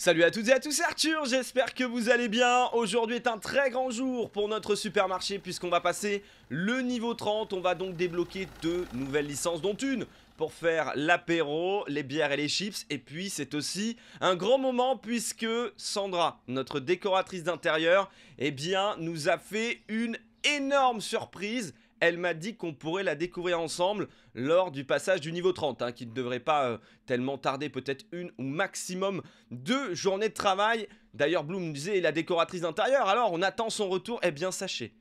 Salut à toutes et à tous, Arthur, j'espère que vous allez bien. Aujourd'hui est un très grand jour pour notre supermarché puisqu'on va passer le niveau 30. On va donc débloquer deux nouvelles licences dont une pour faire l'apéro, les bières et les chips. Et puis c'est aussi un grand moment puisque Sandra, notre décoratrice d'intérieur, eh bien nous a fait une énorme surprise elle m'a dit qu'on pourrait la découvrir ensemble lors du passage du niveau 30, hein, qui ne devrait pas euh, tellement tarder, peut-être une ou maximum deux journées de travail. D'ailleurs, Bloom disait la décoratrice d'intérieur, alors on attend son retour. Eh bien, sachez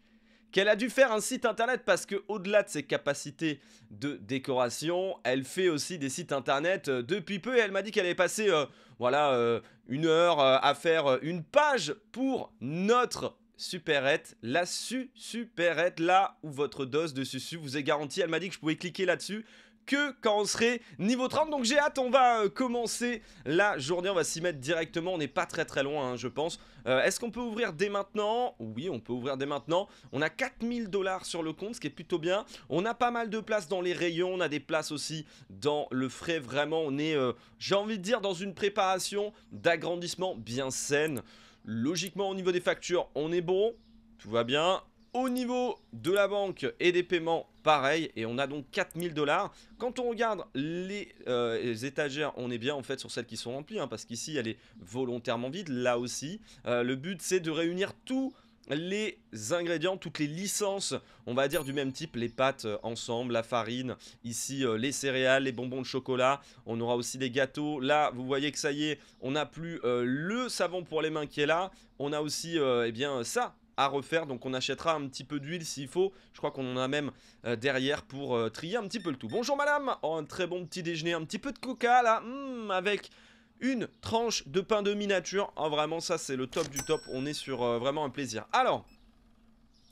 qu'elle a dû faire un site internet parce que au-delà de ses capacités de décoration, elle fait aussi des sites internet euh, depuis peu et elle m'a dit qu'elle avait passé euh, voilà une heure à faire une page pour notre Superette, la su Superette, là où votre dose de susu vous est garantie. Elle m'a dit que je pouvais cliquer là-dessus que quand on serait niveau 30. Donc j'ai hâte, on va euh, commencer la journée, on va s'y mettre directement, on n'est pas très très loin hein, je pense. Euh, est-ce qu'on peut ouvrir dès maintenant Oui, on peut ouvrir dès maintenant. On a 4000 dollars sur le compte, ce qui est plutôt bien. On a pas mal de places dans les rayons, on a des places aussi dans le frais. Vraiment, on est, euh, j'ai envie de dire, dans une préparation d'agrandissement bien saine. Logiquement, au niveau des factures, on est bon. Tout va bien. Au niveau de la banque et des paiements, pareil. Et on a donc 4000 dollars. Quand on regarde euh, les, étagères, on est bien en fait sur celles qui sont remplies. Hein, parce qu'ici, elle est volontairement vide. Là aussi, euh, le but, c'est de réunir tout, les ingrédients, toutes les licences, on va dire du même type, les pâtes euh, ensemble, la farine, ici euh, les céréales, les bonbons de chocolat, on aura aussi des gâteaux. Là, vous voyez que ça y est, on n'a plus euh, le savon pour les mains qui est là, on a aussi eh bien ça à refaire. Donc on achètera un petit peu d'huile s'il faut. Je crois qu'on en a même derrière pour trier un petit peu le tout. Bonjour madame, oh, un très bon petit déjeuner, un petit peu de coca là, mmh, avec une tranche de pain de miniature. Oh, vraiment, ça, c'est le top du top. On est sur euh, vraiment un plaisir. Alors,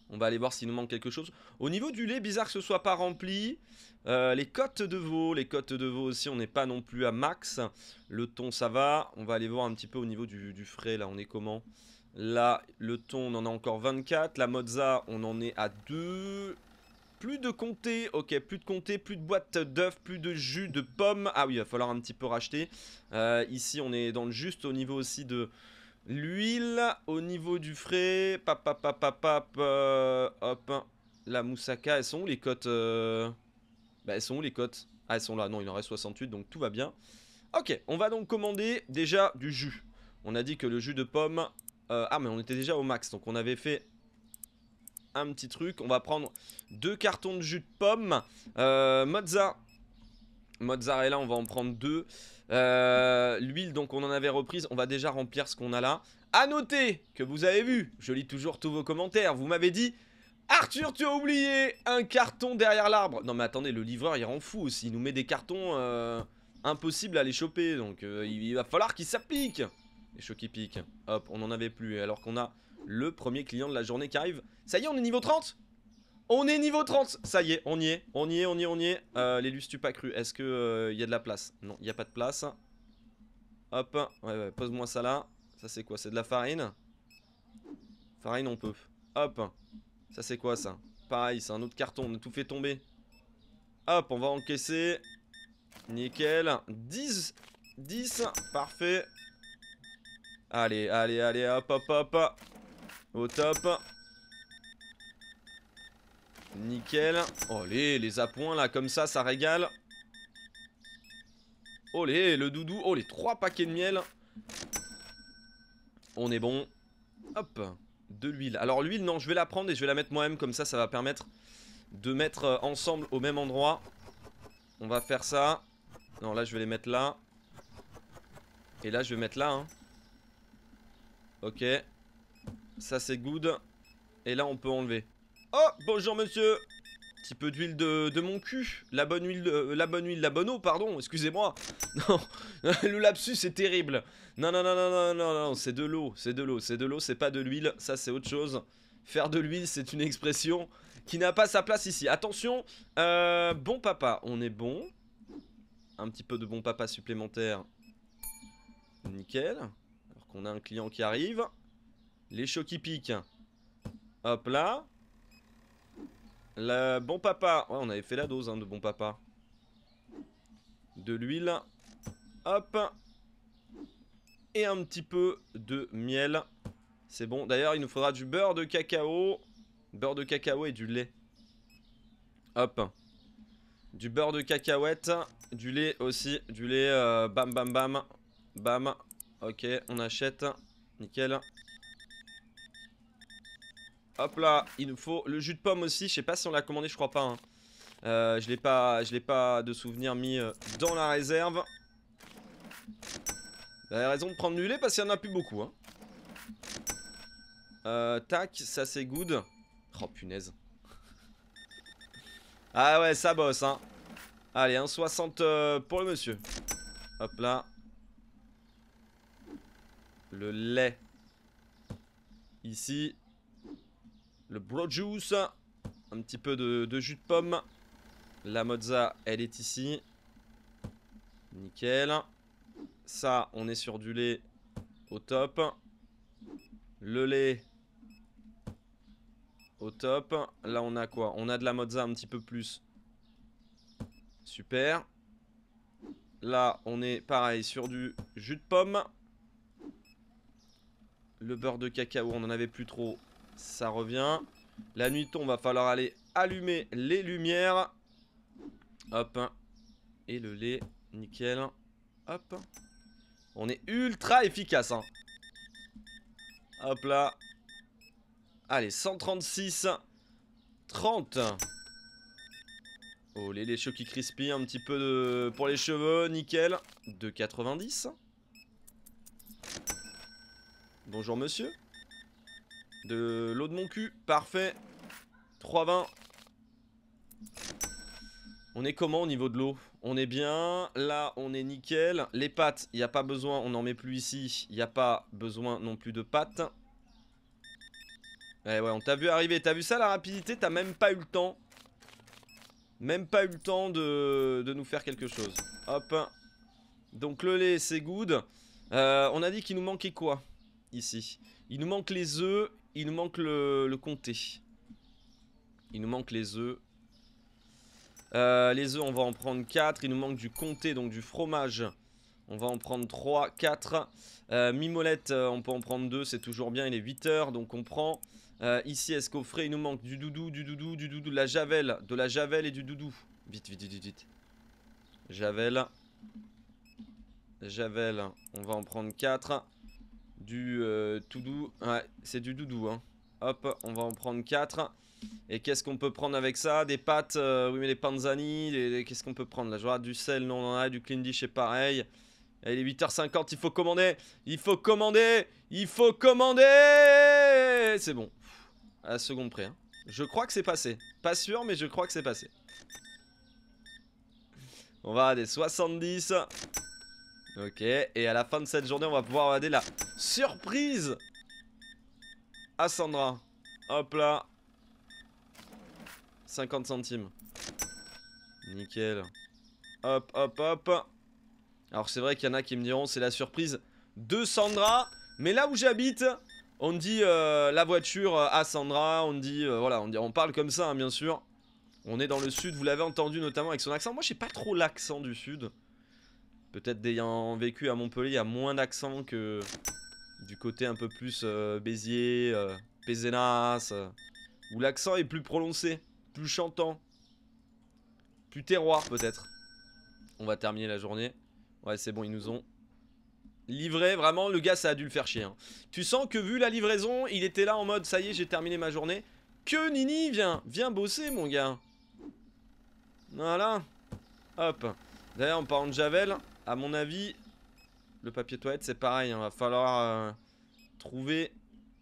on va aller voir s'il nous manque quelque chose. Au niveau du lait, bizarre que ce soit pas rempli. Euh, les côtes de veau, les côtes de veau aussi, on n'est pas non plus à max. Le thon, ça va. On va aller voir un petit peu au niveau du, frais. Là, on est comment Là, le thon, on en a encore 24. La mozza, on en est à 2 plus de comté, ok, plus de comté, plus de boîtes d'œufs, plus de jus, de pommes. Ah oui, il va falloir un petit peu racheter. Euh, ici, on est dans le juste au niveau aussi de l'huile, au niveau du frais. Pap, euh, hop, la moussaka, elles sont où les cotes euh, Bah, elles sont où les cotes Ah, elles sont là, non, il en reste 68, donc tout va bien. Ok, on va donc commander déjà du jus. On a dit que le jus de pomme... ah, mais on était déjà au max, donc on avait fait un petit truc. On va prendre deux cartons de jus de pomme. Mozart euh, mozza. là. on va en prendre deux. Euh, l'huile, donc on en avait reprise. On va déjà remplir ce qu'on a là. À noter que vous avez vu, je lis toujours tous vos commentaires. Vous m'avez dit Arthur, tu as oublié un carton derrière l'arbre. Non mais attendez, le livreur il rend fou aussi. Il nous met des cartons euh, impossibles à les choper. Donc il va falloir qu'il s'applique. Les chocs qui piquent. Hop, on n'en avait plus. Alors qu'on a le premier client de la journée qui arrive. Ça y est, on est niveau 30 on est niveau 30 Ça y est, on y est, on y est, on y est, on y est. Euh, tu pas cru, est-ce qu'il il euh, y a de la place Non, il n'y a pas de place. Hop, ouais, pose-moi ça là. Ça c'est quoi C'est de la farine Farine on peut. Hop, ça c'est quoi ça Pareil, c'est un autre carton, on a tout fait tomber. Hop, on va encaisser. Nickel. 10, 10, parfait. Allez, allez, allez, hop, hop, hop. Au top. Nickel. Oh les, les appoints là, comme ça, ça régale. Oh les, le doudou. Oh les trois paquets de miel. On est bon. Hop. De l'huile. Alors l'huile, non, je vais la prendre et je vais la mettre moi-même. Comme ça, ça va permettre de mettre euh, ensemble au même endroit. On va faire ça. Non, là, je vais les mettre là. Et là, je vais mettre là. Hein. Ok. Ça c'est good. Et là on peut enlever. Oh bonjour monsieur Petit peu d'huile de, mon cul. La bonne huile, euh, la bonne huile, la bonne eau, pardon, excusez-moi. Non, le lapsus c'est terrible. Non, non, non, non, non, non, non, c'est de l'eau, c'est de l'eau, c'est de l'eau, c'est pas de l'huile, ça c'est autre chose. Faire de l'huile, c'est une expression qui n'a pas sa place ici. Attention, euh, bon papa, on est bon. Un petit peu de bon papa supplémentaire. Nickel. Alors qu'on a un client qui arrive. Les chocs qui piquent. Hop là. Le bon papa. Ouais, on avait fait la dose hein, de bon papa. De l'huile. Hop. Et un petit peu de miel. C'est bon. D'ailleurs, il nous faudra du beurre de cacao. Beurre de cacao et du lait. Hop. Du beurre de cacahuète. Du lait aussi. Du lait. Euh, bam, bam, bam. Bam. Ok, on achète. Nickel. Hop là, il nous faut le jus de pomme aussi. Je sais pas si on l'a commandé, je crois pas. Hein. Euh, je l'ai pas, je l'ai pas de souvenir mis euh, dans la réserve. Vous avez raison de prendre du lait parce qu'il y en a plus beaucoup. Hein. Euh, tac, ça c'est good. Oh punaise. Ah ouais, ça bosse hein. Allez, 1,60 pour le monsieur. Hop là. Le lait. Ici le bro juice, un petit peu de, jus de pomme. La mozza, elle est ici. Nickel. Ça, on est sur du lait au top. Le lait au top. Là, on a quoi On a de la mozza un petit peu plus. Super. Là, on est pareil sur du jus de pomme. Le beurre de cacao, on n'en avait plus trop. Ça revient. La nuit tombe, va falloir aller allumer les lumières. Hop. Et le lait, nickel. Hop. On est ultra efficace. Hein. Hop là. Allez, 136. 30. Oh, les, les qui crispent un petit peu de... pour les cheveux, nickel. 2,90. Bonjour monsieur. De l'eau de mon cul, parfait. 3,20. On est comment au niveau de l'eau On est bien, là on est nickel. Les pâtes, il n'y a pas besoin, on n'en met plus ici. Il n'y a pas besoin non plus de pâtes. Ouais, eh ouais, on t'a vu arriver. T'as vu ça, la rapidité T'as même pas eu le temps. Même pas eu le temps de, nous faire quelque chose. Hop. Donc le lait, c'est good. Euh, on a dit qu'il nous manquait quoi Ici. Il nous manque les œufs il nous manque le, comté. Il nous manque les œufs. Euh, les œufs, on va en prendre 4. Il nous manque du comté, donc du fromage. On va en prendre 3, 4. Euh, mimolette, euh, on peut en prendre 2, c'est toujours bien. Il est 8h, donc on prend. ici, est-ce qu'au frais, il nous manque du doudou, du doudou, du doudou, de la javel. De la javel et du doudou. Vite, vite, vite, vite. Javel. Javel, on va en prendre 4. Du euh, tout Ouais, c'est du doudou. Hein. Hop, on va en prendre 4. Et qu'est-ce qu'on peut prendre avec ça Des pâtes, euh, oui mais les panzani, qu'est-ce qu'on peut prendre là Je du sel, non, on en a, du dish. c'est pareil. Et il est 8h50, il faut commander, il faut commander, il faut commander C'est bon, à la seconde près. Hein. Je crois que c'est passé, pas sûr mais je crois que c'est passé. On va à des 70. Ok, et à la fin de cette journée, on va pouvoir regarder la surprise à Sandra. Hop là. 50 centimes. Nickel. Hop, hop, hop. Alors c'est vrai qu'il y en a qui me diront c'est la surprise de Sandra. Mais là où j'habite, on dit euh, la voiture à Sandra. On dit, euh, voilà, on, dit, on parle comme ça, hein, bien sûr. On est dans le sud, vous l'avez entendu notamment avec son accent. Moi, j'ai pas trop l'accent du sud peut-être d'ayant vécu à Montpellier, il y a moins d'accent que du côté un peu plus euh, Béziers, euh, Pézenas, euh, où l'accent est plus prononcé, plus chantant, plus terroir peut-être. On va terminer la journée. Ouais, c'est bon, ils nous ont livré. Vraiment, le gars, ça a dû le faire chier. Hein. Tu sens que vu la livraison, il était là en mode, ça y est, j'ai terminé ma journée. Que Nini, viens, viens bosser, mon gars. Voilà. Hop. D'ailleurs, on parlant de Javel, à mon avis, le papier toilette, c'est pareil. Il hein. va falloir euh, trouver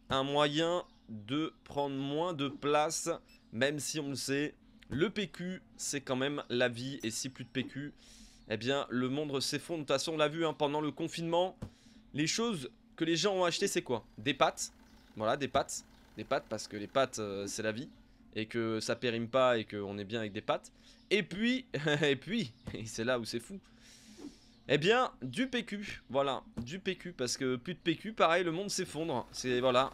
un moyen de prendre moins de place, même si on le sait. Le PQ, c'est quand même la vie. Et si plus de PQ, eh bien, le monde s'effondre. De toute façon, on l'a vu hein, pendant le confinement. Les choses que les gens ont achetées, c'est quoi Des pâtes. Voilà, des pâtes. Des pâtes, parce que les pâtes, euh, c'est la vie. Et que ça périme pas et qu'on est bien avec des pâtes. Et puis, et puis, et c'est là où c'est fou. Eh bien, du PQ, voilà, du PQ, parce que plus de PQ, pareil, le monde s'effondre, c'est, voilà.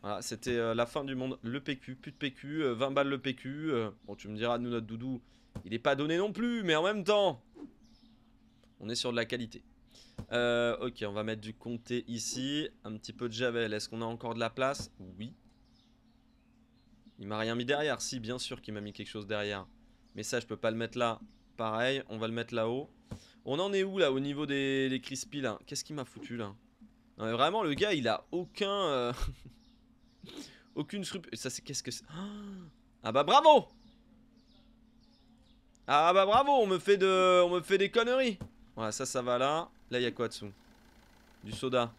Voilà, c'était euh, la fin du monde, le PQ, plus de PQ, 20 euh, balles le PQ, euh. bon, tu me diras, nous, notre doudou, il n'est pas donné non plus, mais en même temps, on est sur de la qualité. ok, on va mettre du comté ici, un petit peu de Javel, est-ce qu'on a encore de la place Oui. Il m'a rien mis derrière, si, bien sûr qu'il m'a mis quelque chose derrière, mais ça, je peux pas le mettre là, Pareil, on va le mettre là-haut. On en est où là au niveau des, crispies là Qu'est-ce qu'il m'a foutu là vraiment le gars il a aucun... Euh, aucune scrupule. Ça c'est... Qu'est-ce que c'est ah, ah bah bravo ah, ah bah bravo On me fait de... On me fait des conneries Voilà ça ça va là. Là il y a quoi dessous Du soda.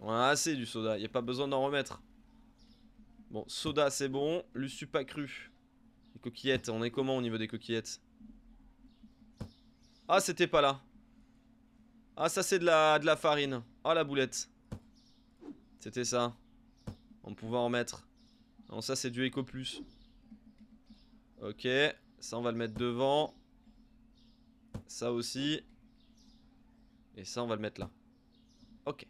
On a assez du soda. Il n'y a pas besoin d'en remettre. Bon soda c'est bon. Le supa cru. Coquillettes, on est comment au niveau des coquillettes Ah, c'était pas là. Ah, ça c'est de la, de la farine. Ah, la boulette. C'était ça. On pouvait en mettre. Non, ça c'est du éco plus. Ok, ça on va le mettre devant. Ça aussi. Et ça on va le mettre là. Ok.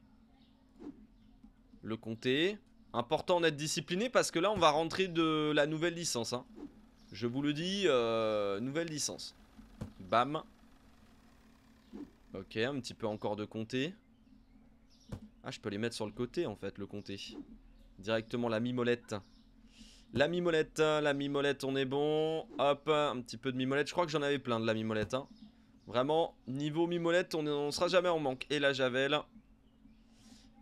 Le compter. Important d'être discipliné parce que là on va rentrer de la nouvelle licence. Hein. Je vous le dis, euh, nouvelle licence. Bam. Ok, un petit peu encore de comté. Ah, je peux les mettre sur le côté, en fait, le comté. Directement la mimolette. La mimolette, la mimolette, on est bon. Hop, un petit peu de mimolette. Je crois que j'en avais plein de la mimolette. Hein. Vraiment, niveau mimolette, on ne sera jamais en manque. Et la javel.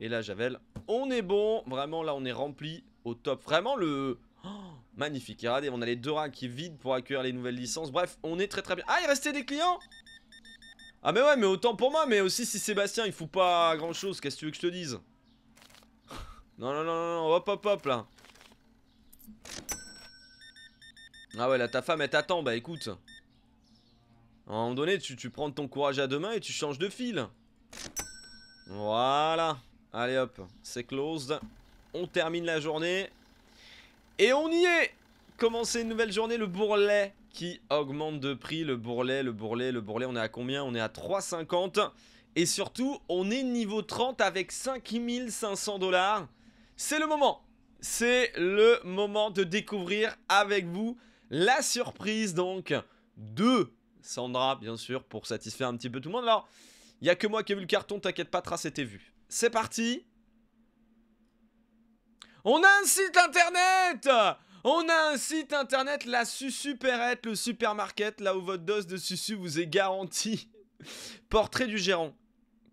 Et la javel. On est bon. Vraiment, là, on est rempli au top. Vraiment, le, Magnifique, et regardez, on a les deux rats qui vident pour accueillir les nouvelles licences. Bref, on est très très bien. Ah, il restait des clients Ah mais ouais, mais autant pour moi, mais aussi si Sébastien, il faut pas grand chose, qu'est-ce que tu veux que je te dise Non, non, non, non, hop, hop, hop, là. Ah ouais, là, ta femme, elle t'attend, bah écoute. À un moment donné, tu, tu prends ton courage à deux mains et tu changes de fil. Voilà. Allez hop, c'est closed. On termine la journée. Et on y est Commencer une nouvelle journée, le bourrelet qui augmente de prix, le bourrelet, le bourrelet, le bourrelet, on est à combien On est à 3,50 et surtout, on est niveau 30 avec 5500 dollars. C'est le moment C'est le moment de découvrir avec vous la surprise donc de Sandra, bien sûr, pour satisfaire un petit peu tout le monde. Alors, il n'y a que moi qui ai vu le carton, t'inquiète pas, trace était vu. C'est parti on a un site internet on a un site internet, la Susuperette, le supermarket, là où votre dose de susu vous est garantie. portrait du gérant.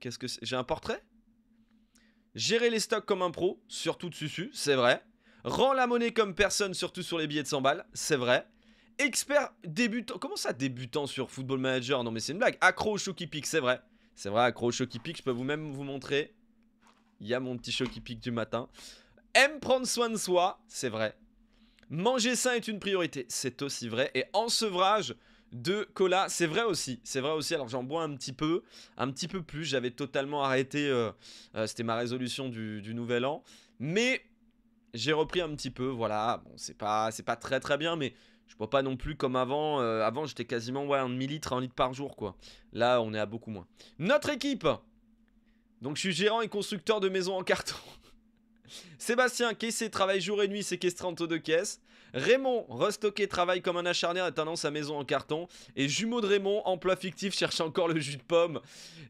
Qu'est-ce que c'est J'ai un portrait Gérer les stocks comme un pro, surtout de susu, c'est vrai. Rends la monnaie comme personne, surtout sur les billets de 100 balles, c'est vrai. Expert débutant. Comment ça, débutant sur Football Manager Non, mais c'est une blague. Accro au shocky Pick, c'est vrai. C'est vrai, accro au shocky Pick, je peux vous même vous montrer. Il y a mon petit qui Pick du matin aime prendre soin de soi, c'est vrai. Manger sain est une priorité, c'est aussi vrai. Et ensevrage de cola, c'est vrai aussi. C'est vrai aussi. Alors j'en bois un petit peu, un petit peu plus. J'avais totalement arrêté. Euh, euh, c'était ma résolution du, nouvel an, mais j'ai repris un petit peu. Voilà. Bon, c'est pas, c'est pas très très bien, mais je bois pas non plus comme avant. Euh, avant, j'étais quasiment ouais un demi litre, un litre par jour quoi. Là, on est à beaucoup moins. Notre équipe. Donc je suis gérant et constructeur de maisons en carton. Sébastien, caissé, travaille jour et nuit, séquestré entre de caisse Raymond, restocké, travaille comme un acharné, attendant sa maison en carton. Et jumeau de Raymond, emploi fictif, cherche encore le jus de pomme.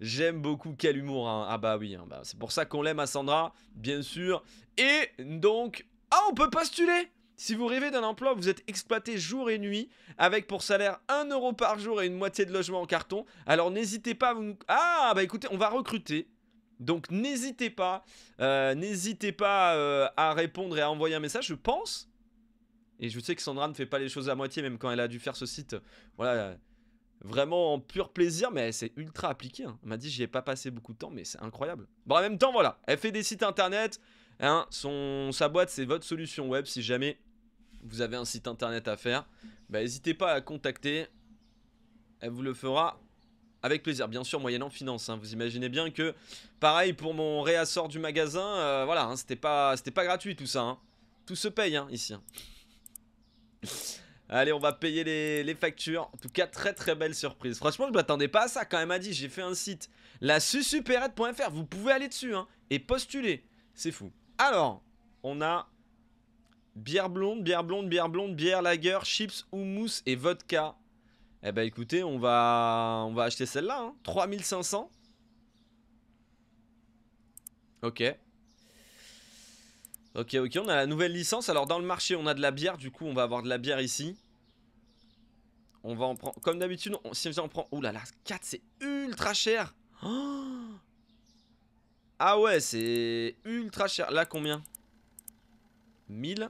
J'aime beaucoup, quel humour. Hein. Ah bah oui, hein, bah, c'est pour ça qu'on l'aime à Sandra, bien sûr. Et donc... Ah, on peut postuler si vous rêvez d'un emploi, vous êtes exploité jour et nuit avec pour salaire 1 euro par jour et une moitié de logement en carton. Alors n'hésitez pas à vous... Ah bah écoutez, on va recruter donc n'hésitez pas, euh, n'hésitez pas euh, à répondre et à envoyer un message. Je pense, et je sais que Sandra ne fait pas les choses à moitié, même quand elle a dû faire ce site, voilà, vraiment en pur plaisir, mais c'est ultra appliqué. Hein. Elle m'a dit j'y ai pas passé beaucoup de temps, mais c'est incroyable. Bon, en même temps, voilà, elle fait des sites internet. Hein, son, sa boîte, c'est votre solution web. Si jamais vous avez un site internet à faire, bah, n'hésitez pas à contacter. Elle vous le fera avec plaisir, bien sûr, moyennant finance. Hein. Vous imaginez bien que, pareil, pour mon réassort du magasin, euh, voilà, hein, c'était pas, pas gratuit tout ça. Hein. Tout se paye ici. Allez, on va payer les, factures. En tout cas, très très belle surprise. Franchement, je m'attendais pas à ça quand même, a dit. J'ai fait un site, la susuperette.fr. Vous pouvez aller dessus et postuler. C'est fou. Alors, on a bière blonde, bière blonde, bière blonde, bière lager, chips, houmous et vodka. Eh ben écoutez, on va, on va acheter celle-là. 3500. Hein. Ok. Ok, ok, on a la nouvelle licence. Alors dans le marché, on a de la bière. Du coup, on va avoir de la bière ici. On va en prendre... Comme d'habitude, on... si on prend... Ouh là là, 4, c'est ultra cher. ah ouais, c'est ultra cher. Là, combien 1000.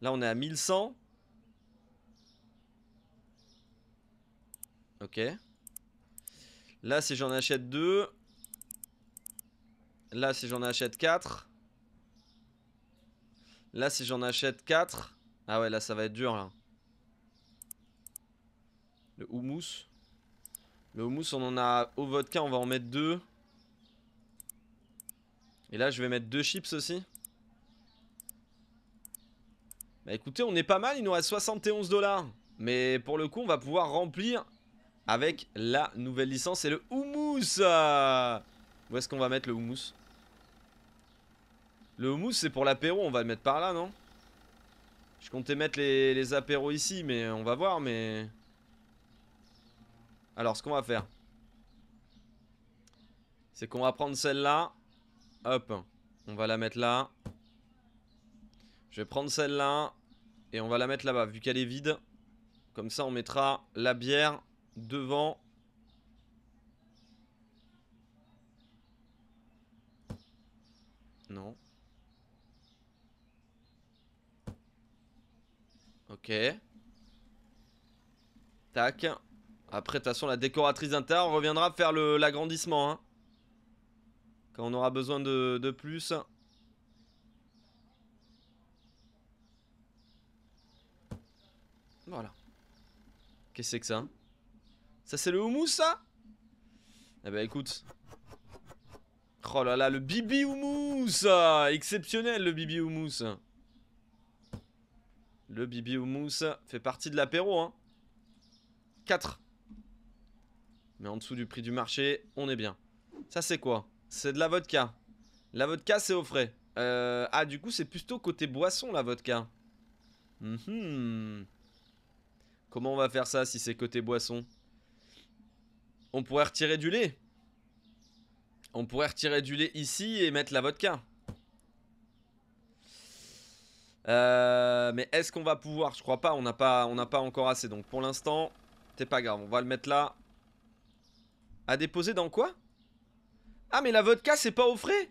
Là, on est à 1100. Ok. Là, si j'en achète 2. Là, si j'en achète 4. Là, si j'en achète 4. Ah ouais, là, ça va être dur, là. Le houmous. Le houmous, on en a au vodka, on va en mettre deux. Et là, je vais mettre deux chips aussi. Bah écoutez, on est pas mal, il nous reste 71 dollars. Mais pour le coup, on va pouvoir remplir avec la nouvelle licence et le houmous Où est-ce qu'on va mettre le houmous Le houmous c'est pour l'apéro, on va le mettre par là non Je comptais mettre les, les apéros ici mais on va voir mais... Alors ce qu'on va faire C'est qu'on va prendre celle-là Hop On va la mettre là Je vais prendre celle-là Et on va la mettre là-bas vu qu'elle est vide Comme ça on mettra la bière devant Non. Ok. Tac. Après, de toute façon, la décoratrice d'intérieur reviendra faire l'agrandissement. Hein. quand on aura besoin de, de plus. Voilà. Qu'est-ce que c'est que ça ça c'est le houmous ça Eh ben écoute. Oh là là, le bibi houmous Exceptionnel le bibi houmous. Le bibi houmous fait partie de l'apéro hein. 4. Mais en dessous du prix du marché, on est bien. Ça c'est quoi C'est de la vodka. La vodka c'est au frais. Euh, ah du coup c'est plutôt côté boisson la vodka. Mhm. Comment on va faire ça si c'est côté boisson on pourrait retirer du lait. On pourrait retirer du lait ici et mettre la vodka. Euh, mais est-ce qu'on va pouvoir Je crois pas, on n'a pas, on pas encore assez. Donc pour l'instant, c'est pas grave, on va le mettre là. À déposer dans quoi Ah mais la vodka, c'est pas au frais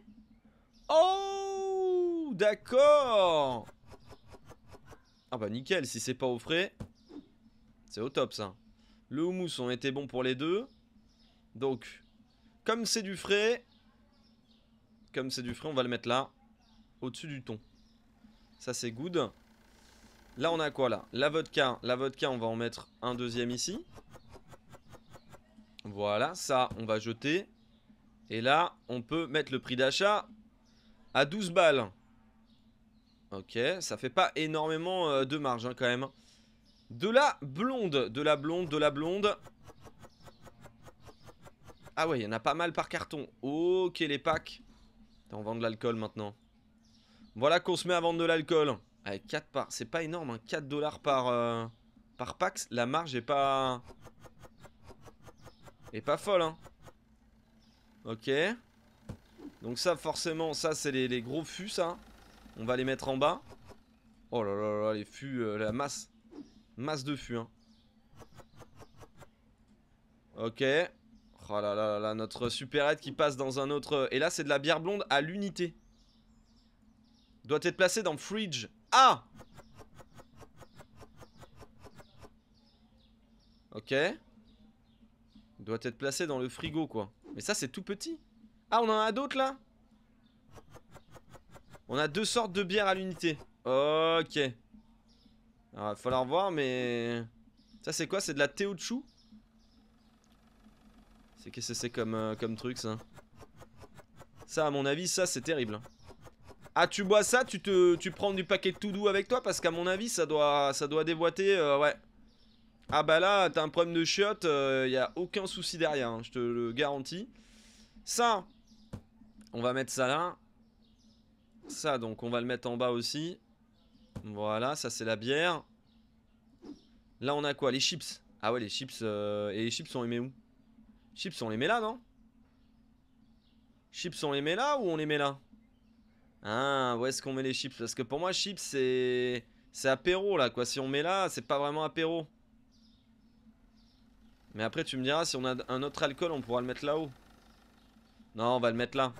Oh D'accord Ah bah nickel, si c'est pas au frais, c'est au top ça. Le houmous, ont été bons pour les deux. Donc, comme c'est du frais, comme c'est du frais, on va le mettre là, au-dessus du thon. Ça, c'est good. Là, on a quoi, là La vodka. La vodka, on va en mettre un deuxième ici. Voilà, ça, on va jeter. Et là, on peut mettre le prix d'achat à 12 balles. Ok, ça fait pas énormément euh, de marge, hein, quand même. De la blonde, de la blonde, de la blonde. Ah ouais, il y en a pas mal par carton. Ok, les packs. On vend de l'alcool maintenant. Voilà qu'on se met à vendre de l'alcool. Avec 4 par... C'est pas énorme, hein. 4 dollars par, euh, par pack. La marge est pas... Est pas folle, hein. Ok. Donc ça, forcément, ça, c'est les, gros fûts, ça. On va les mettre en bas. Oh là là là, les fûts, euh, la masse. Masse de fûts, hein. Ok. Oh là là notre supérette qui passe dans un autre... Euh, et là, c'est de la bière blonde à l'unité. Doit être placée dans le fridge. Ah Ok. Doit être placé dans le frigo, quoi. Mais ça, c'est tout petit. Ah, on en a d'autres, là On a deux sortes de bières à l'unité. Ok. Alors, va falloir voir, mais... Ça, c'est quoi C'est de la théo de chou c'est qu'est-ce que c'est comme, euh, comme truc ça Ça à mon avis ça c'est terrible. Ah tu bois ça, tu te tu prends du paquet de tout doux avec toi parce qu'à mon avis ça doit ça doit déboîter euh, ouais. Ah bah là t'as un problème de chiottes, il euh, a aucun souci derrière, hein, je te le garantis. Ça, on va mettre ça là. Ça donc on va le mettre en bas aussi. Voilà, ça c'est la bière. Là on a quoi Les chips. Ah ouais les chips. et les chips sont aimés où Chips, on les met là, non Chips, on les met là ou on les met là Ah, où est-ce qu'on met les chips Parce que pour moi, chips, c'est... C'est apéro, là, quoi. Si on met là, c'est pas vraiment apéro. Mais après, tu me diras, si on a un autre alcool, on pourra le mettre là-haut. Non, on va le mettre là.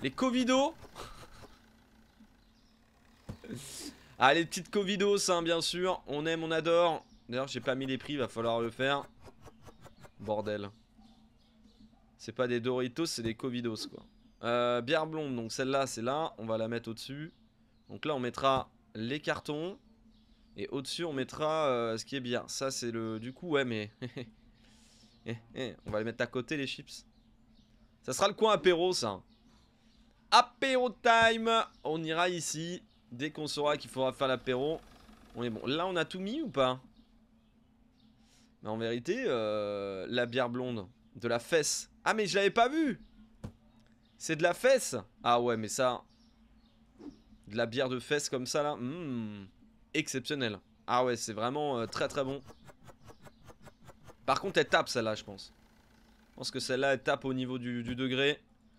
Les Covidos Ah, les petites Covidos, hein, bien sûr. On aime, on adore. D'ailleurs, j'ai pas mis les prix, va falloir le faire. Bordel. C'est pas des Doritos, c'est des Covidos, quoi. Euh, bière blonde, donc celle-là, c'est là. On va la mettre au-dessus. Donc là, on mettra les cartons. Et au-dessus, on mettra euh, ce qui est bien. Ça, c'est le... Du coup, ouais, mais... Eh, eh, on va les mettre à côté, les chips. Ça sera le coin apéro, ça. Apéro time On ira ici. Dès qu'on saura qu'il faudra faire l'apéro, on est bon. Là, on a tout mis ou pas mais en vérité, euh, la bière blonde, de la fesse. Ah mais je l'avais pas vu C'est de la fesse Ah ouais mais ça... De la bière de fesse comme ça là hmm, Exceptionnel. Ah ouais c'est vraiment euh, très très bon. Par contre elle tape celle-là je pense. Je pense que celle-là elle tape au niveau du, degré.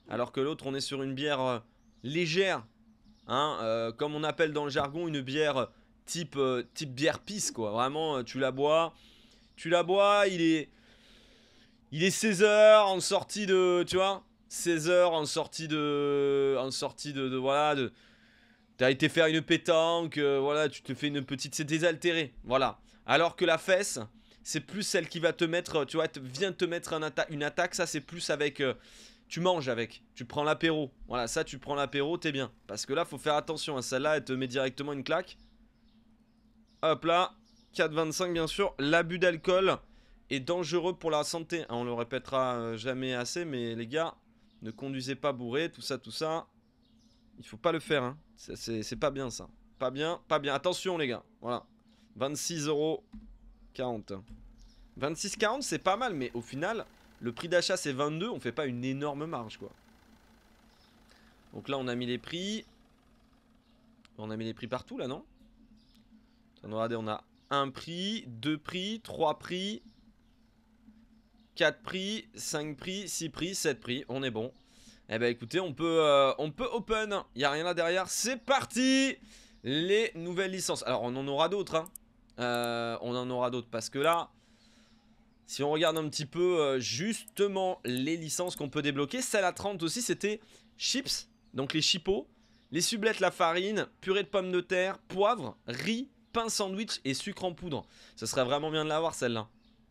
Alors que l'autre on est sur une bière euh, légère. Hein, comme on appelle dans le jargon une bière type, type bière pisse quoi. Vraiment tu la bois... Tu la bois, il est. Il est 16h en sortie de. Tu vois 16h en sortie de. En sortie de. voilà, de. T'as été faire une pétanque, euh, voilà, tu te fais une petite. C'est désaltéré, voilà. Alors que la fesse, c'est plus celle qui va te mettre. Tu vois, vient te mettre une attaque, ça c'est plus avec. Euh, tu manges avec, tu prends l'apéro. Voilà, ça tu prends l'apéro, t'es bien. Parce que là, faut faire attention à hein, celle-là, elle te met directement une claque. Hop là, 4,25 bien sûr. L'abus d'alcool est dangereux pour la santé. Hein, on le répétera euh, jamais assez, mais les gars, ne conduisez pas bourré, tout ça, tout ça. Il faut pas le faire, hein. c'est pas bien ça. Pas bien, pas bien. Attention les gars, voilà. 26 euros 26,40 c'est pas mal, mais au final, le prix d'achat c'est 22, on fait pas une énorme marge quoi. Donc là on a mis les prix. On a mis les prix partout là non on on a un prix, deux prix, trois prix, quatre prix, cinq prix, six prix, sept prix. On est bon. Eh ben écoutez, on peut, euh, on peut open. Il a rien là derrière. C'est parti Les nouvelles licences. Alors, on en aura d'autres. Hein. Euh, on en aura d'autres parce que là... Si on regarde un petit peu euh, justement les licences qu'on peut débloquer, celle à 30 aussi c'était chips, donc les chipots, les sublettes, la farine, purée de pommes de terre, poivre, riz, pain sandwich et sucre en poudre. Ce serait vraiment bien de l'avoir celle-là.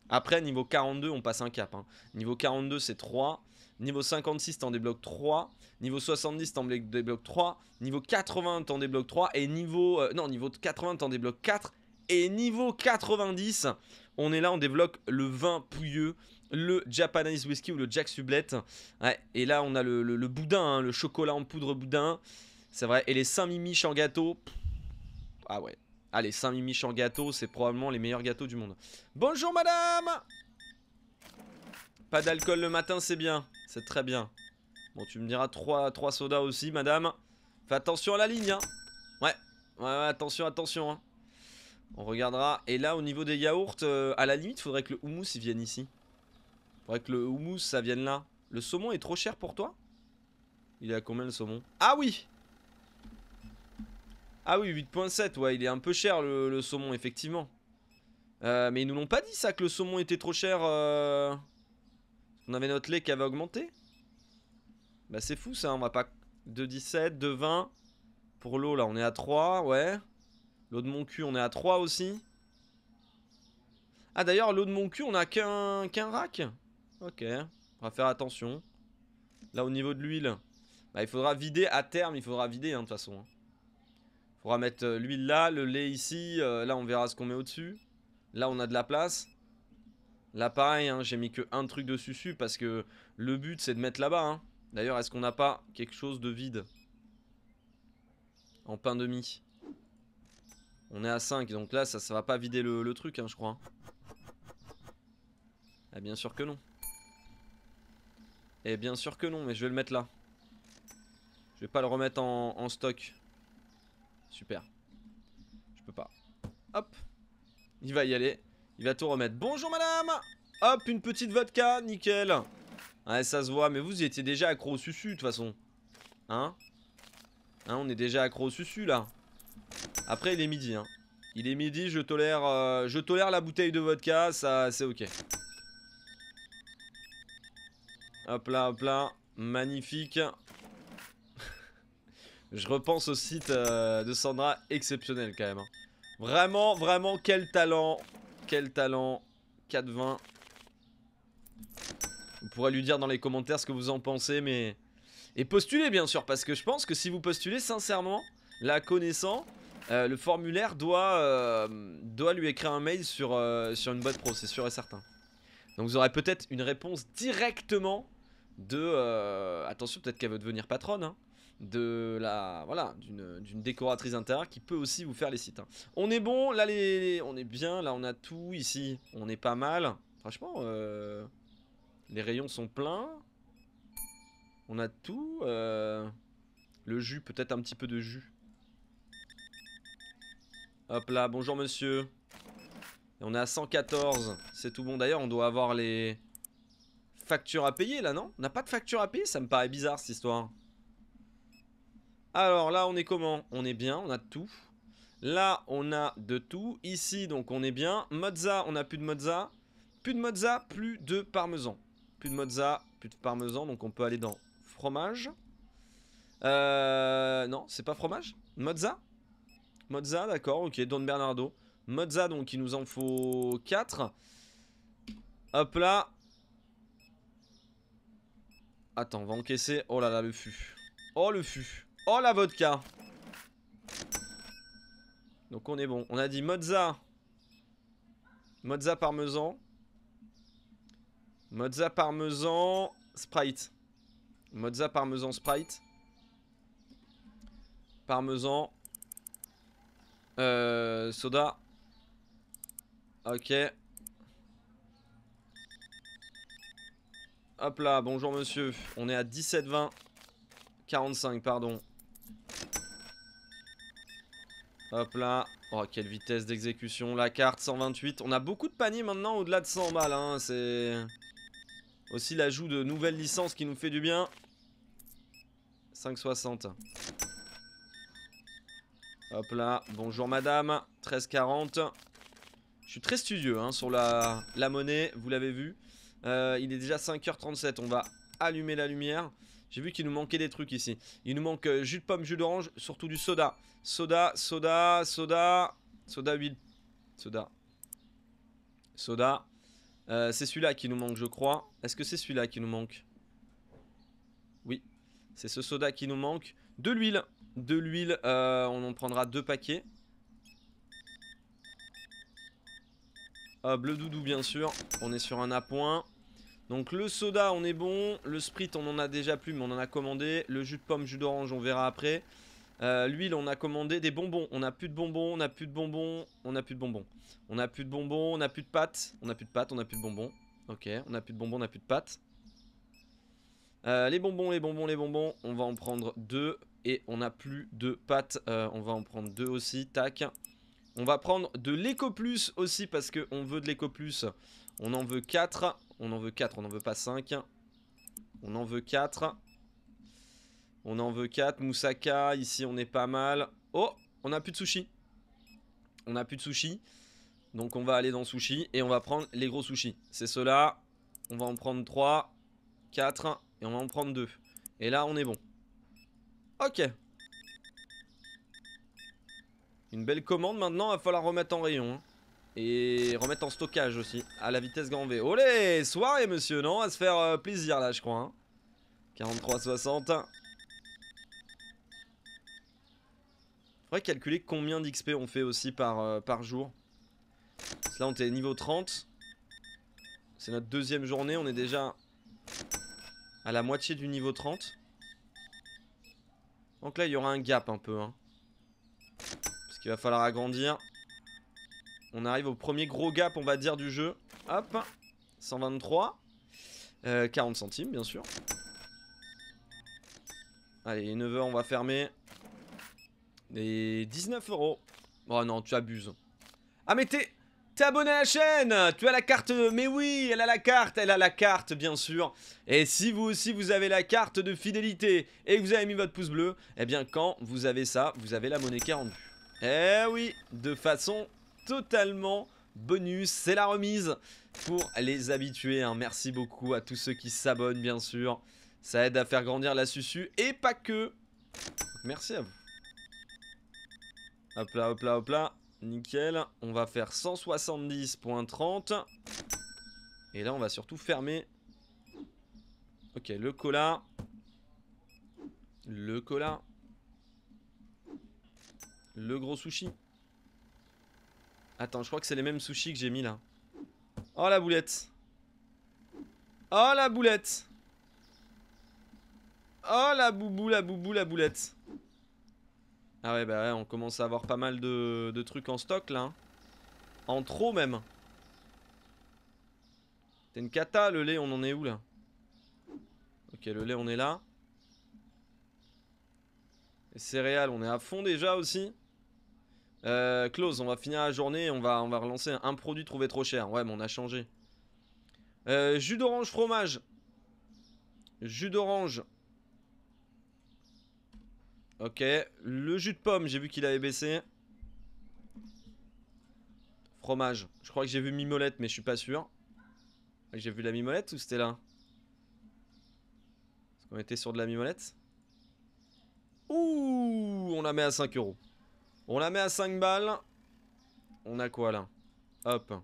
Après, niveau 42, on passe un cap. Hein. Niveau 42, c'est 3. Niveau 56, t'en débloques 3. Niveau 70, t'en débloques 3. Niveau 80, euh, t'en débloques 3. Et niveau... non, niveau 80, t'en débloques 4. Et niveau 90, on est là, on débloque le vin pouilleux, le Japanese Whiskey ou le Jack Sublette. et là, on a le, boudin, hein, le chocolat en poudre boudin. C'est vrai. Et les 5 mimiches en gâteau. Ah ouais, Allez, 5 mimiches en gâteau, c'est probablement les meilleurs gâteaux du monde. Bonjour madame Pas d'alcool le matin, c'est bien. C'est très bien. Bon, tu me diras 3, trois sodas aussi, madame. Fais attention à la ligne, hein. Ouais, ouais, attention, attention. Hein. On regardera. Et là, au niveau des yaourts, euh, à la limite, faudrait que le houmous, vienne ici. Faudrait que le houmous, ça vienne là. Le saumon est trop cher pour toi Il est à combien le saumon Ah oui ah oui, 8.7, ouais, il est un peu cher le, saumon, effectivement. Euh, mais ils nous l'ont pas dit ça, que le saumon était trop cher. Euh, on avait notre lait qui avait augmenté. Bah c'est fou ça, on va pas... 2.17, 2.20 Pour l'eau là, on est à 3, ouais. L'eau de mon cul, on est à 3 aussi. Ah d'ailleurs, l'eau de mon cul, on a qu'un qu'un rack. Ok, on va faire attention. Là au niveau de l'huile. Bah il faudra vider à terme, il faudra vider hein, de toute façon. Hein. Faudra mettre euh, l'huile là, le lait ici. Euh, là, on verra ce qu'on met au-dessus. Là, on a de la place. Là, pareil, hein, j'ai mis que un truc dessus susu parce que le but, c'est de mettre là-bas. Hein. D'ailleurs, est-ce qu'on n'a pas quelque chose de vide En pain demi. On est à 5, donc là, ça, ça va pas vider le, le truc, hein, je crois. Eh bien sûr que non. Eh bien sûr que non, mais je vais le mettre là. Je vais pas le remettre en, en stock. Super. Je peux pas. Hop. Il va y aller. Il va tout remettre. Bonjour madame Hop, une petite vodka, nickel. Ouais, ça se voit, mais vous y étiez déjà accro au susu de toute façon. Hein Hein, on est déjà accro au susu là. Après, il est midi, hein. Il est midi, je tolère, euh, je tolère la bouteille de vodka, ça, c'est ok. Hop là, hop là, magnifique. Je repense au site euh, de Sandra, exceptionnel quand même. Hein. Vraiment, vraiment, quel talent. Quel talent. 420 Vous pourrez lui dire dans les commentaires ce que vous en pensez, mais... Et postulez bien sûr, parce que je pense que si vous postulez sincèrement, la connaissant, euh, le formulaire doit, euh, doit lui écrire un mail sur, sur une boîte pro, c'est sûr et certain. Donc vous aurez peut-être une réponse directement de... attention, peut-être qu'elle veut devenir patronne, hein, de la voilà d'une décoratrice intérieure qui peut aussi vous faire les sites. Hein. On est bon, là les, on est bien, là on a tout ici, on est pas mal. Franchement, euh, les rayons sont pleins, on a tout. Euh, le jus, peut-être un petit peu de jus. Hop là, bonjour monsieur. on est à 114, c'est tout bon. D'ailleurs, on doit avoir les factures à payer là, non On n'a pas de factures à payer Ça me paraît bizarre cette histoire. Alors là, on est comment On est bien, on a tout. Là, on a de tout. Ici, donc, on est bien. Mozza, on a plus de Mozza. Plus de Mozza, plus de Parmesan. Plus de Mozza, plus de Parmesan. Donc, on peut aller dans fromage. Euh, non, c'est pas fromage. Mozza Mozza, d'accord, ok. Don Bernardo. Mozza, donc, il nous en faut 4. Hop là. Attends, on va encaisser. Oh là là, le fût. Oh, le fût. Oh la vodka Donc on est bon. On a dit mozza. Mozza parmesan. Mozza parmesan sprite. Mozza parmesan sprite. Parmesan. Euh, soda. Ok. Hop là, bonjour monsieur. On est à 20 45, pardon. Hop là. Oh, quelle vitesse d'exécution. La carte, 128. On a beaucoup de paniers maintenant au-delà de 100 balles. Hein. C'est aussi l'ajout de nouvelles licences qui nous fait du bien. 5,60. Hop là. Bonjour madame. 13,40. Je suis très studieux hein, sur la, monnaie. Vous l'avez vu. Euh, il est déjà 5h37. On va allumer la lumière. J'ai vu qu'il nous manquait des trucs ici. Il nous manque euh, jus de pomme, jus d'orange, surtout du soda. Soda, soda, soda, soda huile. Soda. Soda. Euh, c'est celui-là qui nous manque, je crois. Est-ce que c'est celui-là qui nous manque Oui. C'est ce soda qui nous manque. De l'huile. De l'huile, euh, on en prendra deux paquets. Ah, bleu doudou, bien sûr. On est sur un appoint. Donc le soda, on est bon. Le sprite, on en a déjà plus, mais on en a commandé. Le jus de pomme, jus d'orange, on verra après. L'huile, on a commandé. Des bonbons, on n'a plus de bonbons, on n'a plus de bonbons, on n'a plus de bonbons. On n'a plus de bonbons, on n'a plus de pâtes. On n'a plus de pâtes, on n'a plus de bonbons. Ok, on n'a plus de bonbons, on n'a plus de pâtes. les bonbons, les bonbons, les bonbons, on va en prendre deux. Et on n'a plus de pâtes, on va en prendre deux aussi, tac. On va prendre de l'éco plus aussi parce que on veut de l'éco plus. On en veut quatre. On en veut 4, on n'en veut pas 5. On en veut 4. On en veut 4. Moussaka, ici on est pas mal. Oh, on a plus de sushi. On n'a plus de sushi. Donc on va aller dans sushi et on va prendre les gros sushis. C'est ceux-là. On va en prendre 3, 4 et on va en prendre 2. Et là on est bon. Ok. Une belle commande maintenant, il va falloir remettre en rayon. Hein. Et remettre en stockage aussi, à la vitesse grand V. Olé Soirée, monsieur, non va se faire euh, plaisir, là, je crois. 43, hein. 60. Faudrait calculer combien d'XP on fait aussi par, euh, par jour. là, on était niveau 30. C'est notre deuxième journée, on est déjà à la moitié du niveau 30. Donc là, il y aura un gap un peu. Hein. Parce qu'il va falloir agrandir. On arrive au premier gros gap, on va dire, du jeu. Hop, 123. 40 euh, centimes, bien sûr. Allez, 9h, on va fermer. Et 19 euros. Oh non, tu abuses. Ah mais t'es... T'es abonné à la chaîne Tu as la carte... Mais oui, elle a la carte Elle a la carte, bien sûr Et si vous aussi, vous avez la carte de fidélité et que vous avez mis votre pouce bleu, eh bien, quand vous avez ça, vous avez la monnaie qui est Eh oui, de façon totalement bonus. C'est la remise pour les habitués. Hein. Merci beaucoup à tous ceux qui s'abonnent, bien sûr. Ça aide à faire grandir la susu et pas que. Merci à vous. Hop là, hop là, hop là. Nickel. On va faire 170.30. Et là, on va surtout fermer. Ok, le cola. Le cola. Le gros sushi. Attends, je crois que c'est les mêmes sushis que j'ai mis là. Oh la boulette Oh la boulette Oh la boubou, la boubou, la boulette Ah ouais, bah ouais, on commence à avoir pas mal de, trucs en stock là. Hein. En trop même. C'est une cata le lait, on en est où là Ok, le lait, on est là. Les céréales, on est à fond déjà aussi close, euh, on va finir la journée, on va, on va relancer un produit trouvé trop cher. Ouais, mais on a changé. Euh, jus d'orange fromage. Jus d'orange. Ok. Le jus de pomme, j'ai vu qu'il avait baissé. Fromage. Je crois que j'ai vu mimolette, mais je suis pas sûr. J'ai vu la mimolette ou c'était là Est-ce qu'on était sur de la mimolette Ouh On la met à 5 euros. On la met à 5 balles. On a quoi là Hop.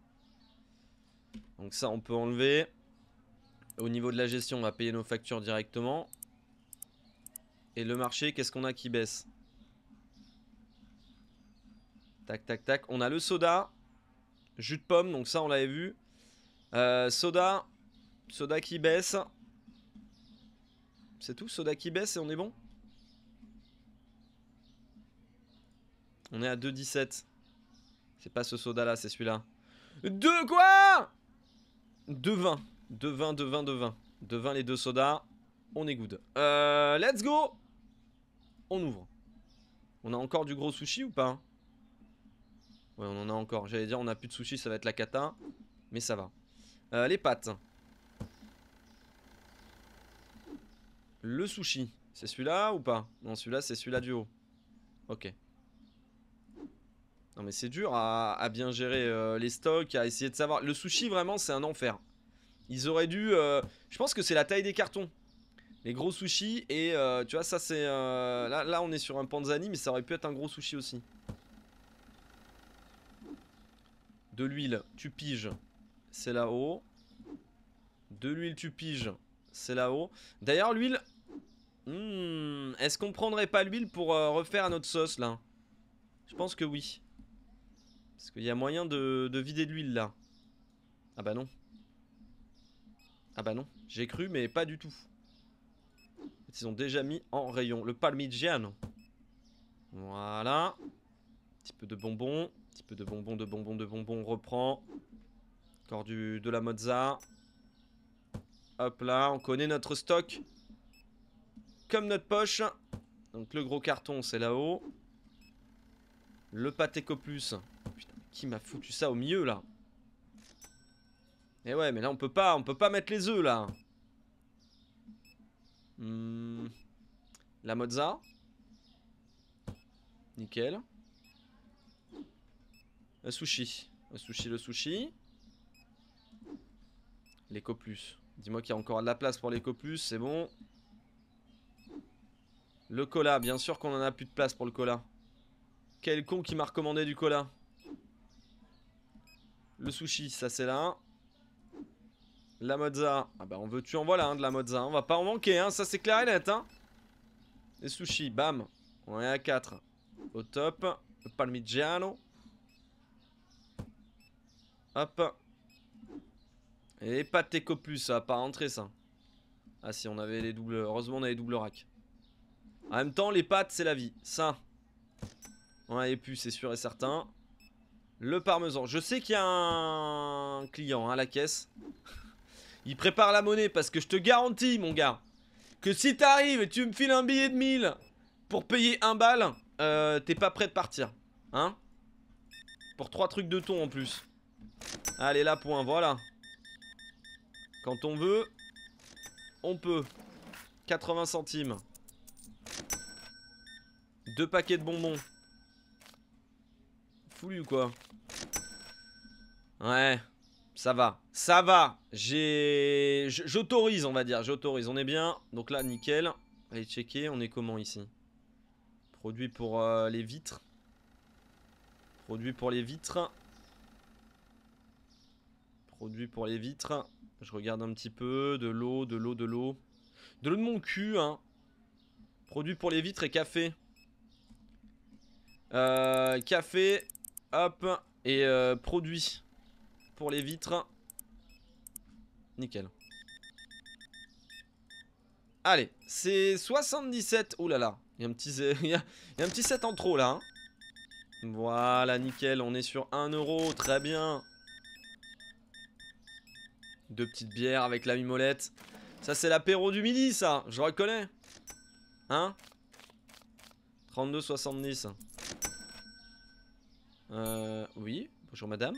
Donc ça, on peut enlever. Au niveau de la gestion, on va payer nos factures directement. Et le marché, qu'est-ce qu'on a qui baisse Tac, tac, tac. On a le soda. Jus de pomme, donc ça, on l'avait vu. Euh, soda. Soda qui baisse. C'est tout, soda qui baisse et on est bon On est à 2,17. C'est pas ce soda là, c'est celui-là. De quoi 2,20. de 2,20, De vin les deux sodas. On est good. Euh, let's go On ouvre. On a encore du gros sushi ou pas Ouais, on en a encore. J'allais dire, on a plus de sushi, ça va être la cata. Mais ça va. Euh, les pâtes. Le sushi. C'est celui-là ou pas Non, celui-là, c'est celui-là du haut. Ok. Non mais c'est dur à, bien gérer euh, les stocks, à essayer de savoir. Le sushi vraiment c'est un enfer. Ils auraient dû... Euh, je pense que c'est la taille des cartons. Les gros sushis et euh, tu vois ça c'est... là, là on est sur un panzani mais ça aurait pu être un gros sushi aussi. De l'huile, tu piges. C'est là-haut. De l'huile, tu piges. C'est là-haut. D'ailleurs l'huile... Hmm, est-ce qu'on prendrait pas l'huile pour refaire notre sauce là Je pense que oui. Parce qu'il y a moyen de, vider de l'huile là. Ah bah non. Ah bah non. J'ai cru mais pas du tout. Ils ont déjà mis en rayon. Le parmigiano. Voilà. Petit peu de bonbons. Petit peu de bonbons, de bonbons, de bonbons. On reprend. Encore du, de la mozza. Hop là, on connaît notre stock. Comme notre poche. Donc le gros carton, c'est là-haut. Le pâté copus. Putain, qui m'a foutu ça au milieu là Et eh ouais, mais là on peut pas, on peut pas mettre les œufs là. Hmm. la mozza. Nickel. Le sushi. Le sushi, le sushi. Les copus. Dis-moi qu'il y a encore de la place pour les plus c'est bon. Le cola, bien sûr qu'on en a plus de place pour le cola. Quel con qui m'a recommandé du cola Le sushi, ça c'est là. La mozza. Ah bah on veut tu en voilà hein, de la mozza. On va pas en manquer, hein. ça c'est clair et net. Hein. Les sushis, bam. On est à 4. Au top. Le parmigiano. Hop. Et pâtes copus, ça va pas rentrer ça. Ah si, on avait les doubles... Heureusement on avait doubles racks. En même temps, les pâtes, c'est la vie. Ça. On hein, et puis c'est sûr et certain. Le parmesan. Je sais qu'il y a un client à hein, la caisse. Il prépare la monnaie parce que je te garantis, mon gars, que si t'arrives et tu me files un billet de 1000 pour payer un bal, euh, t'es pas prêt de partir. Hein Pour trois trucs de ton en plus. Allez, là, point, voilà. Quand on veut, on peut. 80 centimes. Deux paquets de bonbons ou quoi Ouais, ça va, ça va. J'ai, j'autorise, on va dire, j'autorise. On est bien. Donc là, nickel. Allez checker, on est comment ici Produit pour euh, les vitres. Produit pour les vitres. Produit pour les vitres. Je regarde un petit peu. De l'eau, de l'eau, de l'eau. De l'eau de mon cul, hein. Produit pour les vitres et café. Euh, café, Hop. Et euh, produit pour les vitres. Nickel. Allez, c'est 77. Ouh là là, il y, a un petit, un petit 7 en trop là. Hein. Voilà, nickel, on est sur 1 euro, très bien. Deux petites bières avec la mimolette. Ça, c'est l'apéro du midi, ça, je reconnais. Hein 32,70. Euh, oui, bonjour madame.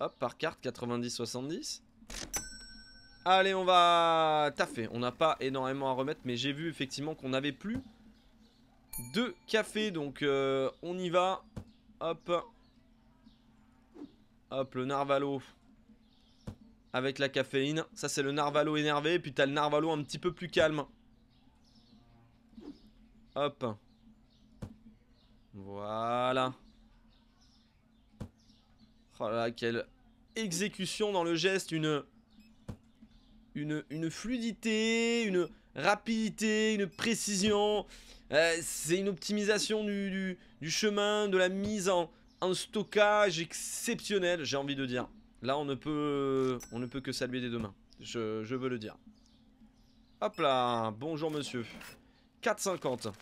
Hop, par carte, 90-70. Allez, on va taffer. On n'a pas énormément à remettre, mais j'ai vu effectivement qu'on n'avait plus de café. Donc, euh, on y va. Hop. Hop, le narvalo avec la caféine. Ça, c'est le narvalo énervé. puis, t'as le narvalo un petit peu plus calme. Hop. Voilà. Oh quelle exécution dans le geste, une, une, fluidité, une rapidité, une précision. Euh, c'est une optimisation du, du, chemin, de la mise en, stockage exceptionnelle, j'ai envie de dire. Là, on ne peut, on ne peut que saluer des deux mains. Je, je veux le dire. Hop là, bonjour monsieur. 4,50.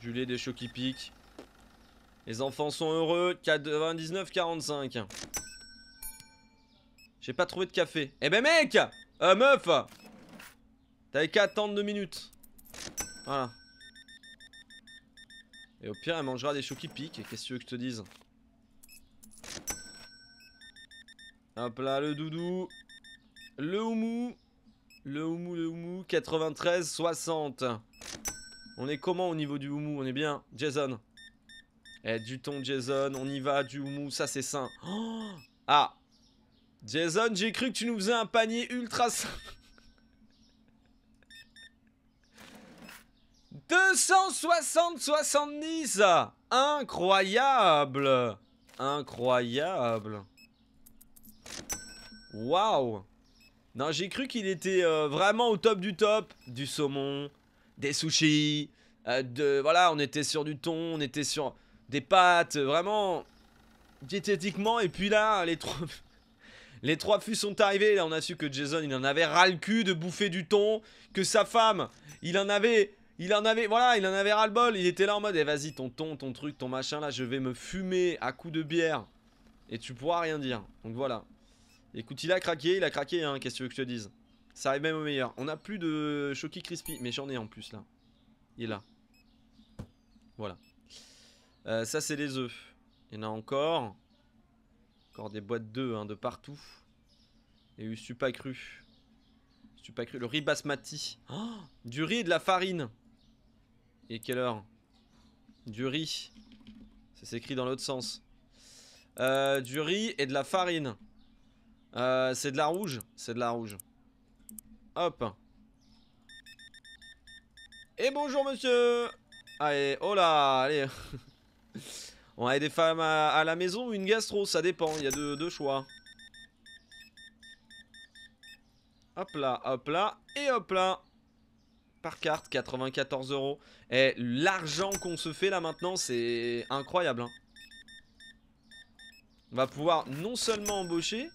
Du lait, des chocs qui piquent. Les enfants sont heureux. 99,45. J'ai pas trouvé de café. Eh ben mec Euh meuf T'avais qu'à attendre deux minutes. Voilà. Et au pire, elle mangera des chocs qui piquent. Qu'est-ce que tu veux que je te dise Hop là, le doudou. Le houmou. Le houmou, le houmou. 93, 60. On est comment au niveau du houmou On est bien Jason. Eh, du ton Jason, on y va, du houmou, ça c'est sain. Oh! ah Jason, j'ai cru que tu nous faisais un panier ultra sain. 260-70 Incroyable Incroyable Waouh Non, j'ai cru qu'il était euh, vraiment au top du top. Du saumon, des sushis, euh, de, voilà, on était sur du thon, on était sur des pâtes, vraiment diététiquement. Et puis là, les trois, les trois fûts sont arrivés. Là, on a su que Jason, il en avait ras le cul de bouffer du thon, que sa femme, il en avait, il en avait, voilà, il en avait ras le bol. Il était là en mode, eh, vas-y, ton thon, ton truc, ton machin, là, je vais me fumer à coups de bière. Et tu pourras rien dire. Donc voilà. Écoute, il a craqué, il a craqué, hein, qu'est-ce que tu veux que je te dise ça arrive même au meilleur. On a plus de Choki Crispy, mais j'en ai en plus là. Il est là. Voilà. Euh, ça, c'est les œufs. Il y en a encore. Encore des boîtes d'œufs hein, de partout. Et eu pas cru. pas cru. Le riz basmati. Oh, du riz et de la farine. Et quelle heure Du riz. Ça s'écrit dans l'autre sens. Euh, du riz et de la farine. Euh, c'est de la rouge C'est de la rouge. Hop. Et bonjour monsieur Allez, oh là, allez On a des femmes à, la maison ou une gastro, ça dépend, il y a deux, choix. Hop là, hop là, et hop là par carte, 94 euros. Et eh, l'argent qu'on se fait là maintenant, c'est incroyable. Hein. On va pouvoir non seulement embaucher,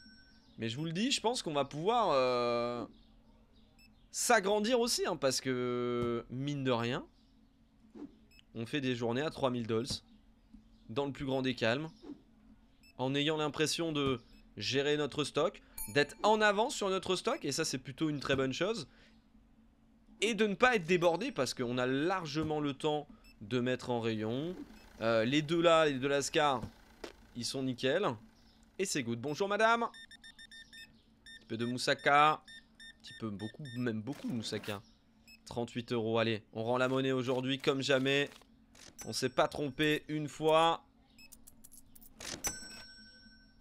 mais je vous le dis, je pense qu'on va pouvoir... Euh, s'agrandir aussi, hein, parce que mine de rien, on fait des journées à 3000 dollars, dans le plus grand des calmes, en ayant l'impression de gérer notre stock, d'être en avance sur notre stock, et ça c'est plutôt une très bonne chose, et de ne pas être débordé, parce qu'on a largement le temps de mettre en rayon. Euh, les deux là, les deux Lascar, ils sont nickel, et c'est good. Bonjour madame un peu de moussaka, petit peu, beaucoup, même beaucoup Moussaka. 38 hein. euros, allez, on rend la monnaie aujourd'hui comme jamais. On s'est pas trompé une fois.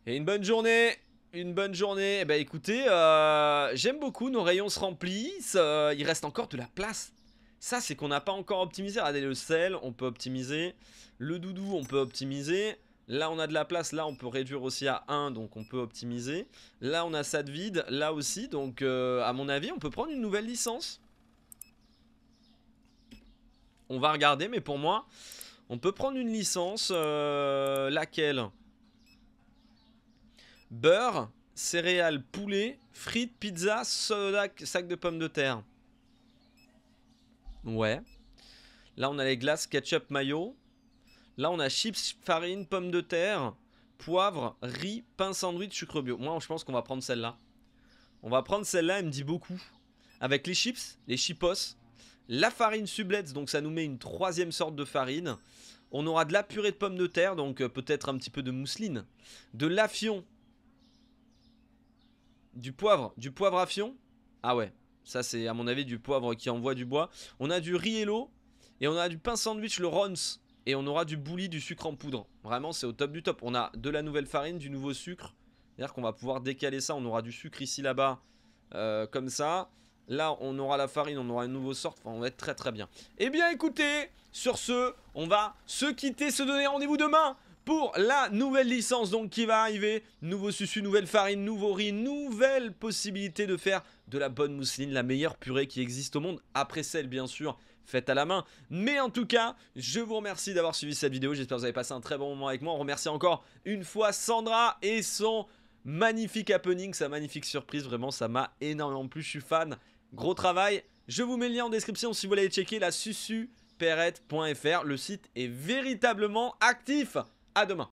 Et une bonne journée une bonne journée. et eh ben écoutez, euh, j'aime beaucoup, nos rayons se remplissent, euh, il reste encore de la place. Ça, c'est qu'on n'a pas encore optimisé. Regardez le sel, on peut optimiser. Le doudou, on peut optimiser. Là, on a de la place. Là, on peut réduire aussi à 1, donc on peut optimiser. Là, on a ça de vide. Là aussi, donc euh, à mon avis, on peut prendre une nouvelle licence. On va regarder, mais pour moi, on peut prendre une licence. Euh, laquelle Beurre, céréales, poulet, frites, pizza, soda, sac de pommes de terre. Ouais. Là, on a les glaces, ketchup, mayo. Là, on a chips, farine, pommes de terre, poivre, riz, pain sandwich, sucre bio. Moi, je pense qu'on va prendre celle-là. On va prendre celle-là, elle me dit beaucoup. Avec les chips, les chipos, la farine sublette, donc ça nous met une troisième sorte de farine. On aura de la purée de pommes de terre, donc euh, peut-être un petit peu de mousseline. De l'affion. Du poivre, du poivre à Ah ouais, ça c'est à mon avis du poivre qui envoie du bois. On a du riz et l'eau. Et on a du pain sandwich, le Rons. Et on aura du bouli, du sucre en poudre. Vraiment, c'est au top du top. On a de la nouvelle farine, du nouveau sucre. C'est-à-dire qu'on va pouvoir décaler ça. On aura du sucre ici, là-bas, euh, comme ça. Là, on aura la farine, on aura une nouvelle sorte. Enfin, on va être très très bien. Eh bien, écoutez, sur ce, on va se quitter, se donner rendez-vous demain pour la nouvelle licence donc qui va arriver. Nouveau susu, nouvelle farine, nouveau riz, nouvelle possibilité de faire de la bonne mousseline, la meilleure purée qui existe au monde, après celle bien sûr faites à la main. Mais en tout cas, je vous remercie d'avoir suivi cette vidéo. J'espère que vous avez passé un très bon moment avec moi. On remercie encore une fois Sandra et son magnifique happening, sa magnifique surprise. Vraiment, ça m'a énormément plu. Je suis fan. Gros travail. Je vous mets le lien en description si vous voulez aller checker la susuperette.fr. Le site est véritablement actif. À demain.